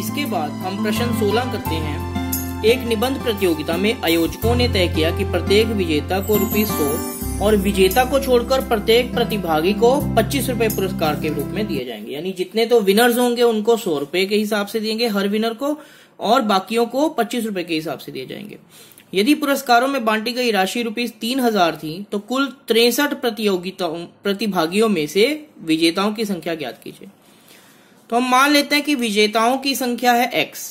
इसके बाद हम प्रश्न सोलह करते हैं एक निबंध प्रतियोगिता में आयोजकों ने तय किया कि प्रत्येक विजेता को रुपीज सौ और विजेता को छोड़कर प्रत्येक प्रतिभागी को पच्चीस रूपए पुरस्कार के रूप में दिए जाएंगे यानी जितने तो विनर्स होंगे उनको सौ रूपये के हिसाब से देंगे हर विनर को और बाकियों को पच्चीस रूपए के हिसाब से दिए जाएंगे यदि पुरस्कारों में बांटी गई राशि रूपीज तीन हजार थी तो कुल तिरसठ प्रतियोगिताओं प्रतिभागियों में से विजेताओं की संख्या ज्ञात कीजिए तो हम मान लेते हैं कि विजेताओं की संख्या है एक्स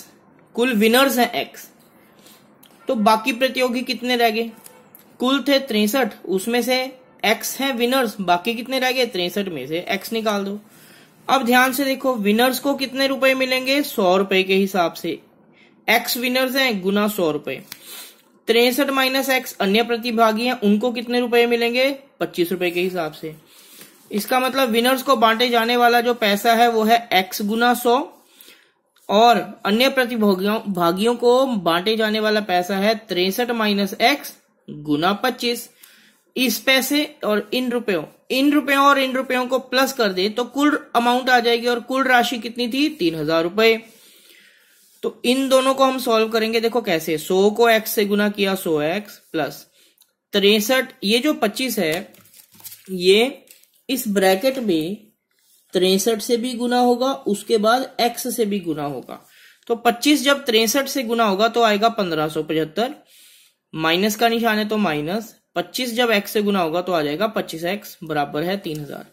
कुल विनर्स हैं एक्स तो बाकी प्रतियोगी कितने रह गए कुल थे तिरसठ उसमें से एक्स है विनर्स बाकी कितने रह गए तिरसठ में से एक्स निकाल दो अब ध्यान से देखो विनर्स को कितने रुपए मिलेंगे सौ रुपए के हिसाब से एक्स विनर्स हैं गुना सौ रुपए तिरसठ माइनस एक्स अन्य प्रतिभागी हैं उनको कितने रुपए मिलेंगे पच्चीस रुपए के हिसाब से इसका मतलब विनर्स को बांटे जाने वाला जो पैसा है वो है एक्स गुना सौ और अन्य प्रतिभागियों भागियों को बांटे जाने वाला पैसा है तिरसठ माइनस एक्स गुना पच्चीस इस पैसे और इन रुपयों इन रुपयों और इन रुपयों को प्लस कर दे तो कुल अमाउंट आ जाएगी और कुल राशि कितनी थी तीन हजार रुपए तो इन दोनों को हम सॉल्व करेंगे देखो कैसे सो को एक्स से गुना किया सो एक्स प्लस तिरसठ ये जो पच्चीस है ये इस ब्रैकेट में तिरसठ से भी गुना होगा उसके बाद एक्स से भी गुना होगा तो 25 जब तिरसठ से गुना होगा तो आएगा पचहत्तर माइनस का निशान है तो माइनस 25 जब x से गुना होगा तो आ जाएगा 25x बराबर है 3000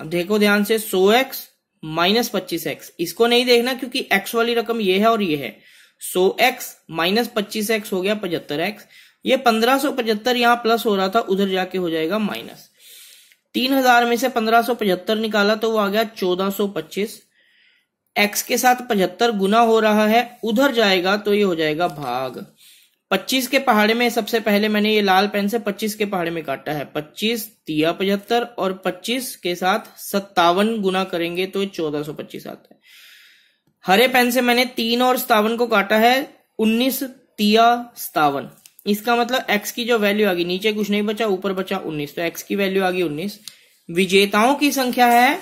अब देखो ध्यान से 100x माइनस पच्चीस इसको नहीं देखना क्योंकि x वाली रकम ये है और ये है 100x माइनस पच्चीस हो गया पचहत्तर ये पंद्रह 1575 यहां प्लस हो रहा था उधर जाके हो जाएगा माइनस तीन हजार में से पंद्रह सौ पचहत्तर निकाला तो वो आ गया चौदह सौ पच्चीस एक्स के साथ पचहत्तर गुना हो रहा है उधर जाएगा तो ये हो जाएगा भाग पच्चीस के पहाड़े में सबसे पहले मैंने ये लाल पेन से पच्चीस के पहाड़े में काटा है पच्चीस तिया पचहत्तर और पच्चीस के साथ सत्तावन गुना करेंगे तो चौदह सौ पच्चीस आता है हरे पेन से मैंने तीन और सत्तावन को काटा है उन्नीस तिया सतावन इसका मतलब एक्स की जो वैल्यू आ गई नीचे कुछ नहीं बचा ऊपर बचा उन्नीस तो एक्स की वैल्यू आ गई उन्नीस विजेताओं की संख्या है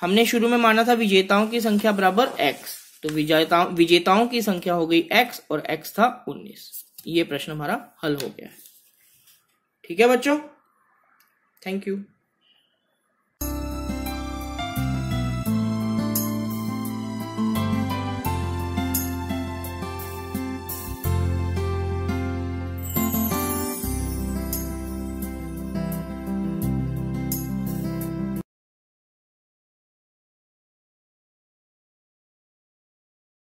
हमने शुरू में माना था विजेताओं की संख्या बराबर एक्स तो विजेताओं विजेताओं की संख्या हो गई एक्स और एक्स था उन्नीस ये प्रश्न हमारा हल हो गया है ठीक है बच्चों थैंक यू